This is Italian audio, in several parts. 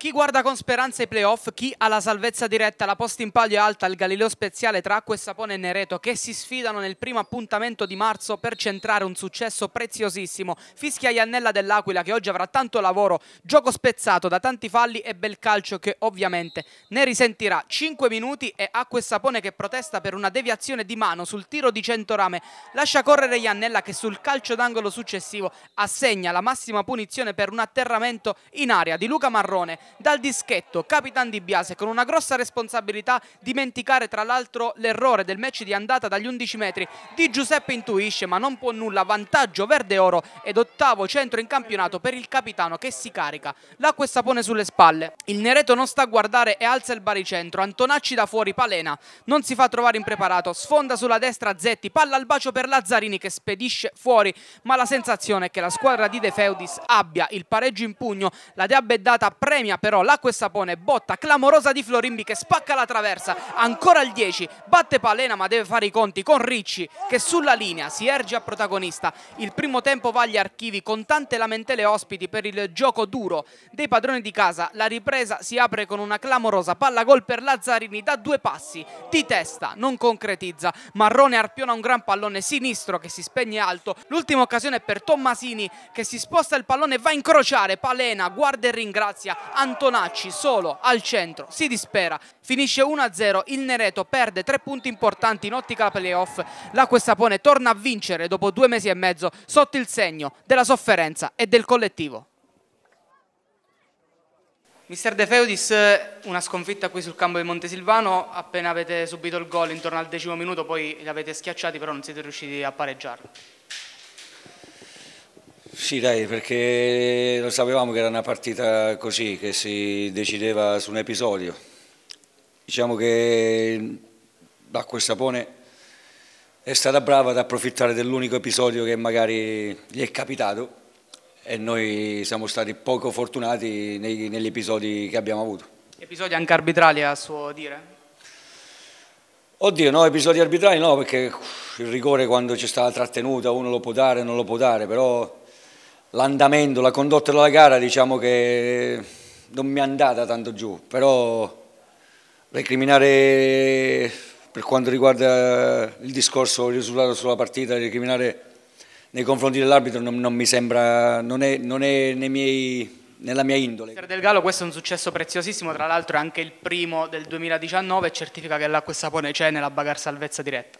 Chi guarda con speranza i playoff, chi ha la salvezza diretta, la posta in palio è alta al Galileo Speziale tra Acqua e Sapone e Nereto che si sfidano nel primo appuntamento di marzo per centrare un successo preziosissimo. Fischia Iannella dell'Aquila che oggi avrà tanto lavoro, gioco spezzato da tanti falli e bel calcio che ovviamente ne risentirà. 5 minuti e Acqua e Sapone che protesta per una deviazione di mano sul tiro di Centorame. Lascia correre Iannella che sul calcio d'angolo successivo assegna la massima punizione per un atterramento in aria di Luca Marrone dal dischetto Capitan Di Biase con una grossa responsabilità dimenticare tra l'altro l'errore del match di andata dagli 11 metri di Giuseppe Intuisce ma non può nulla vantaggio verde-oro ed ottavo centro in campionato per il capitano che si carica l'acqua e sapone sulle spalle il Nereto non sta a guardare e alza il baricentro Antonacci da fuori Palena non si fa trovare impreparato sfonda sulla destra Zetti palla al bacio per Lazzarini che spedisce fuori ma la sensazione è che la squadra di De Feudis abbia il pareggio in pugno la De Abbeddata premia però l'acqua e sapone, botta clamorosa di Florimbi che spacca la traversa, ancora il 10, batte Palena ma deve fare i conti con Ricci che sulla linea si erge a protagonista. Il primo tempo va agli archivi con tante lamentele ospiti per il gioco duro dei padroni di casa. La ripresa si apre con una clamorosa palla gol per Lazzarini da due passi di testa, non concretizza. Marrone arpiona un gran pallone sinistro che si spegne alto. L'ultima occasione è per Tommasini che si sposta il pallone e va a incrociare. Palena guarda e ringrazia. And Antonacci solo al centro si dispera, finisce 1-0, il Nereto perde tre punti importanti in ottica playoff, l'acqua e sapone torna a vincere dopo due mesi e mezzo sotto il segno della sofferenza e del collettivo. Mister De Feudis, una sconfitta qui sul campo di Montesilvano, appena avete subito il gol intorno al decimo minuto, poi l'avete schiacciati però non siete riusciti a pareggiarlo. Sì dai, perché lo sapevamo che era una partita così, che si decideva su un episodio. Diciamo che l'acqua e sapone è stata brava ad approfittare dell'unico episodio che magari gli è capitato e noi siamo stati poco fortunati nei, negli episodi che abbiamo avuto. Episodi anche arbitrali a suo dire? Oddio, no, episodi arbitrali no, perché il rigore quando c'è stata trattenuta uno lo può dare, non lo può dare, però l'andamento, la condotta della gara diciamo che non mi è andata tanto giù, però recriminare per quanto riguarda il discorso, il risultato sulla partita, recriminare nei confronti dell'arbitro non, non, mi sembra, non è, non è miei, nella mia indole. Per Del Gallo questo è un successo preziosissimo, tra l'altro è anche il primo del 2019 e certifica che l'acqua e sapone c'è nella bagar salvezza diretta.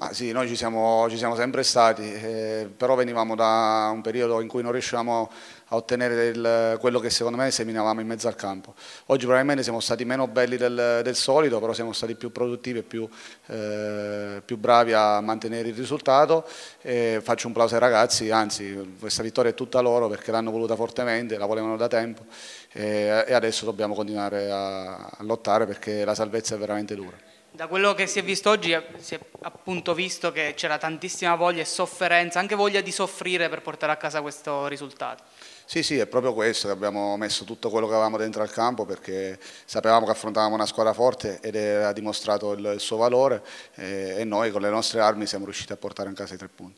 Ma sì, noi ci siamo, ci siamo sempre stati, eh, però venivamo da un periodo in cui non riusciamo a ottenere del, quello che secondo me seminavamo in mezzo al campo. Oggi probabilmente siamo stati meno belli del, del solito, però siamo stati più produttivi e più, eh, più bravi a mantenere il risultato. E faccio un plauso ai ragazzi, anzi questa vittoria è tutta loro perché l'hanno voluta fortemente, la volevano da tempo e, e adesso dobbiamo continuare a, a lottare perché la salvezza è veramente dura. Da quello che si è visto oggi eh, si è appunto visto che c'era tantissima voglia e sofferenza, anche voglia di soffrire per portare a casa questo risultato. Sì, sì, è proprio questo che abbiamo messo tutto quello che avevamo dentro al campo perché sapevamo che affrontavamo una squadra forte ed ha dimostrato il, il, suo valore e, eh, e noi con le nostre armi siamo riusciti a portare in casa i tre punti.